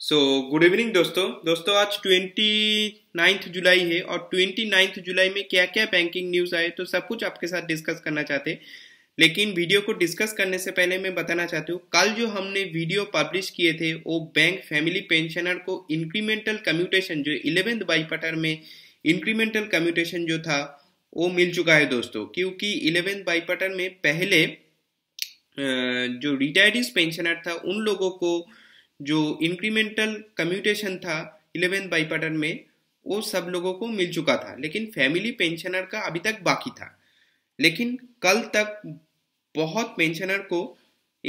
so good evening दोस्तों दोस्तों आज ट्वेंटी नाइन्थ जुलाई है और ट्वेंटी नाइन्थ जुलाई में क्या क्या बैंकिंग न्यूज़ आए तो सब कुछ आपके साथ डिस्कस करना चाहते हैं लेकिन वीडियो को डिस्कस करने से पहले मैं बताना चाहती हूँ कल जो हमने वीडियो पब्लिश किए थे वो बैंक फैमिली पेंशनर को इंक्रीमेंटल कम्यूटेशन जो इलेवेंथ बाई पटर में इंक्रीमेंटल कम्यूटेशन जो था वो मिल चुका है दोस्तों क्योंकि इलेवेंथ बाई पटर में पहले जो रिटायर्ड पेंशनर था उन लोगों को जो इंक्रीमेंटल कम्यूटेशन था इलेवेंथ बाई पैटर्न में वो सब लोगों को मिल चुका था लेकिन फैमिली पेंशनर का अभी तक बाकी था लेकिन कल तक बहुत पेंशनर को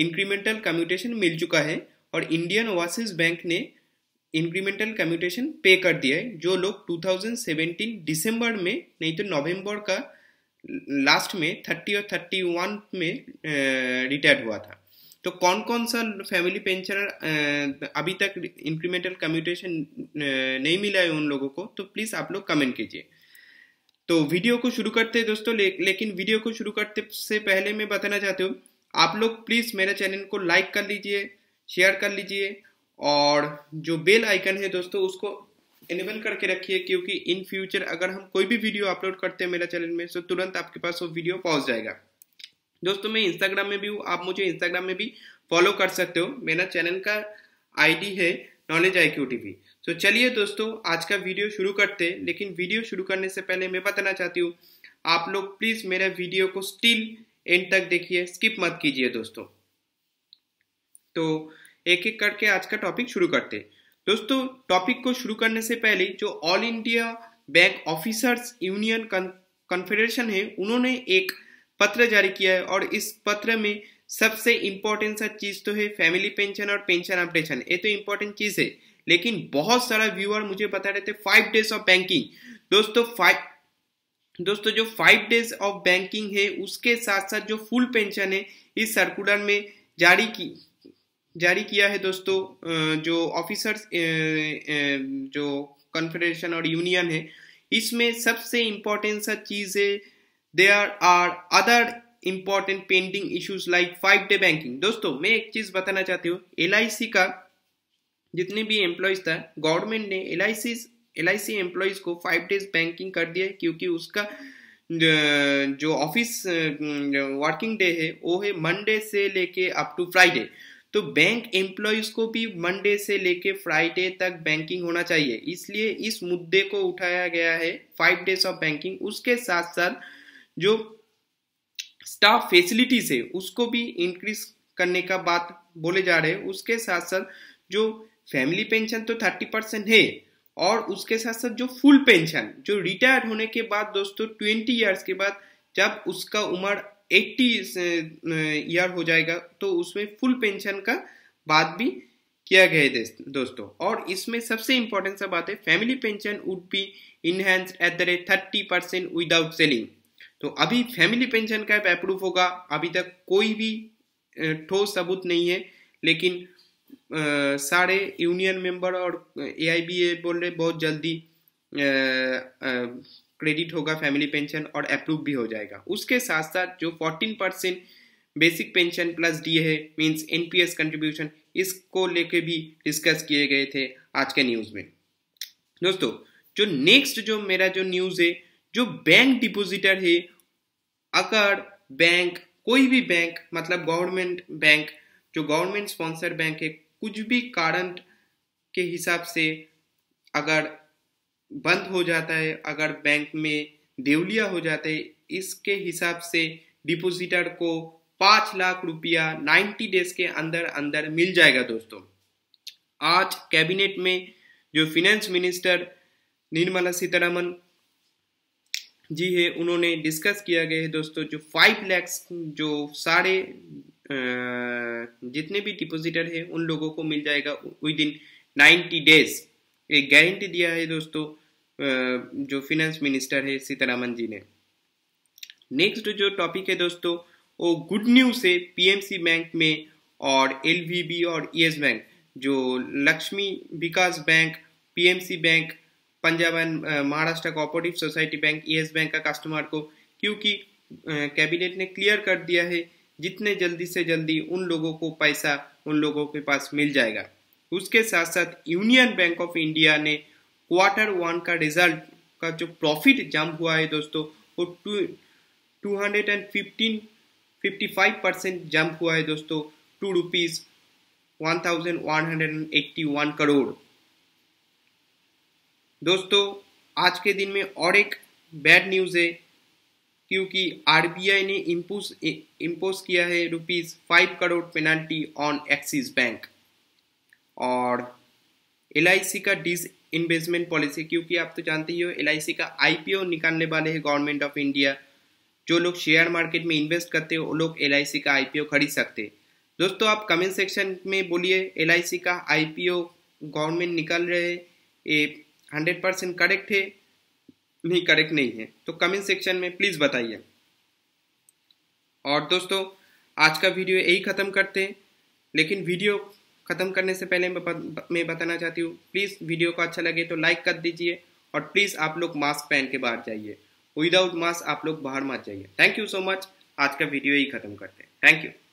इंक्रीमेंटल कम्यूटेशन मिल चुका है और इंडियन ओवरसीज बैंक ने इंक्रीमेंटल कम्यूटेशन पे कर दिया है जो लोग 2017 दिसंबर में नहीं तो नवंबर का लास्ट में 30 और 31 में रिटायर्ड हुआ था तो कौन कौन सा फैमिली पेंशनर अभी तक इंक्रीमेंटल कम्यूटेशन नहीं मिला है उन लोगों को तो प्लीज़ आप लोग कमेंट कीजिए तो वीडियो को शुरू करते हैं दोस्तों ले, लेकिन वीडियो को शुरू करते से पहले मैं बताना चाहती हूँ आप लोग प्लीज़ मेरे चैनल को लाइक कर लीजिए शेयर कर लीजिए और जो बेल आइकन है दोस्तों उसको इनेबल करके रखिए क्योंकि इन फ्यूचर अगर हम कोई भी वीडियो अपलोड करते हैं मेरा चैनल में तो तुरंत आपके पास वो वीडियो पहुंच जाएगा दोस्तों मैं इंस्टाग्राम में भी हूँ आप मुझे इंस्टाग्राम में भी फॉलो कर सकते हो मेरा चैनल का आईडी है नॉलेज आई क्यू टीवी तो चलिए दोस्तों आज का वीडियो शुरू करते हैं लेकिन वीडियो शुरू करने से पहले मैं बताना चाहती हूँ आप लोग प्लीज़ मेरा वीडियो को स्टिल एंड तक देखिए स्किप मत कीजिए दोस्तों तो एक एक करके आज का टॉपिक शुरू करते दोस्तों टॉपिक को शुरू करने से पहले जो All India Bank Officers Union Confederation है उन्होंने एक पत्र जारी किया है और इस पत्र में सबसे इम्पोर्टेंट सा चीज तो है फैमिली पेंशन और पेंशन अपडेशन ये तो इम्पोर्टेंट चीज है लेकिन बहुत सारा व्यूअर मुझे बता रहे थे फाइव डेज ऑफ बैंकिंग दोस्तों फाइव दोस्तों जो फाइव डेज ऑफ बैंकिंग है उसके साथ साथ जो फुल पेंशन है इस सर्कुलर में जारी की जारी किया है दोस्तों जो ऑफिसर्स जो कॉन्फेडरेशन और यूनियन है इसमें सबसे इम्पोर्टेंट सा चीज़ है there are other important pending issues like five day banking दोस्तों मैं एक चीज बताना चाहती हूँ एल का जितने भी एम्प्लॉयज था गवर्नमेंट ने L LIC employees L I C employees को फाइव डेज बैंकिंग कर दिया क्योंकि उसका जो ऑफिस वर्किंग डे है वो है मंडे से लेके अप टू फ्राइडे तो बैंक एम्प्लॉयज को भी मंडे से लेके फ्राइडे तक बैंकिंग होना चाहिए इसलिए इस मुद्दे को उठाया गया है फाइव डेज ऑफ बैंकिंग उसके साथ साथ जो स्टाफ फैसिलिटी है उसको भी इंक्रीज करने का बात बोले जा रहे हैं उसके साथ साथ जो फैमिली पेंशन तो थर्टी परसेंट है और उसके साथ साथ जो फुल पेंशन जो रिटायर होने के बाद दोस्तों ट्वेंटी ईयर्स के बाद जब उसका उम्र एट्टी ईयर हो जाएगा तो उसमें फुल पेंशन का बात भी किया गया है दोस्तों और इसमें सबसे इंपॉर्टेंट सा बात है family pension would be enhance at the rate thirty percent without ceiling तो अभी फैमिली पेंशन कैप अप्रूव होगा अभी तक कोई भी ठोस सबूत नहीं है लेकिन आ, सारे यूनियन मेंबर और ए आई बी ए बोल रहे बहुत जल्दी क्रेडिट होगा फैमिली पेंशन और अप्रूव भी हो जाएगा उसके साथ साथ जो 14 percent basic pension plus D है मीन्स एनपीएस कंट्रीब्यूशन इसको लेके भी डिस्कस किए गए थे आज के न्यूज़ में दोस्तों जो नेक्स्ट जो मेरा जो न्यूज़ है जो बैंक डिपोजिटर है अगर बैंक कोई भी बैंक मतलब गवर्नमेंट बैंक जो गवर्नमेंट स्पॉन्सर बैंक है कुछ भी कारण के हिसाब से अगर बंद हो जाता है अगर बैंक में देवलिया हो जाता है इसके हिसाब से डिपोजिटर को पाँच लाख रुपया नाइन्टी डेज के अंदर अंदर मिल जाएगा दोस्तों आज कैबिनेट में जो फिनेंस मिनिस्टर निर्मला सीतारमन जी है उन्होंने डिस्कस किया गया है दोस्तों जो फाइव लैक्स जो सारे जितने भी डिपोजिटर है उन लोगों को मिल जाएगा विद इन नाइन्टी डेज एक गारंटी दिया है दोस्तों जो फिनेंस मिनिस्टर है सीतारामन जी ने नेक्स्ट जो टॉपिक है दोस्तों वो गुड न्यूज है पीएमसी बैंक में और एलवीबी और यस e बैंक जो Lakshmi Vilas bank PMC bank Punjab and Maharashtra cooperative society bank yes bank का कस्टमर को क्योंकि कैबिनेट ने क्लियर कर दिया है जितने जल्दी से जल्दी उन लोगों को पैसा उन लोगों के पास मिल जाएगा उसके साथ साथ यूनियन बैंक ऑफ इंडिया ने क्वार्टर वन का रिजल्ट का जो प्रॉफिट जंप हुआ है दोस्तों वो two two hundred and fifteen fifty five percent jump हुआ है दोस्तों two rupees one thousand one hundred and eighty one crore दोस्तों आज के दिन में और एक बैड न्यूज़ है क्योंकि आरबीआई ने इम्पोज इम्पोज किया है rupees five crore penalty on Axis bank और एल का डिस इन्वेस्टमेंट पॉलिसी क्योंकि आप तो जानते ही हो एल का आईपीओ निकालने वाले हैं गवर्नमेंट ऑफ इंडिया जो लोग शेयर मार्केट में इन्वेस्ट करते हो वो लोग एल का आईपीओ खरीद सकते दोस्तों आप कमेंट सेक्शन में बोलिए एल का आईपीओ गवर्नमेंट निकाल रहे हैं हंड्रेड परसेंट करेक्ट है नहीं करेक्ट नहीं है तो कमेंट सेक्शन में प्लीज़ बताइए और दोस्तों आज का वीडियो यही ख़त्म करते हैं लेकिन वीडियो ख़त्म करने से पहले मैं, बताना चाहती हूँ प्लीज़ वीडियो को अच्छा लगे तो लाइक कर दीजिए और प्लीज़ आप लोग मास्क पहन के बाहर जाइए विदाउट मास्क आप लोग बाहर मत जाइए थैंक यू सो मच आज का वीडियो यही ख़त्म करते हैं थैंक यू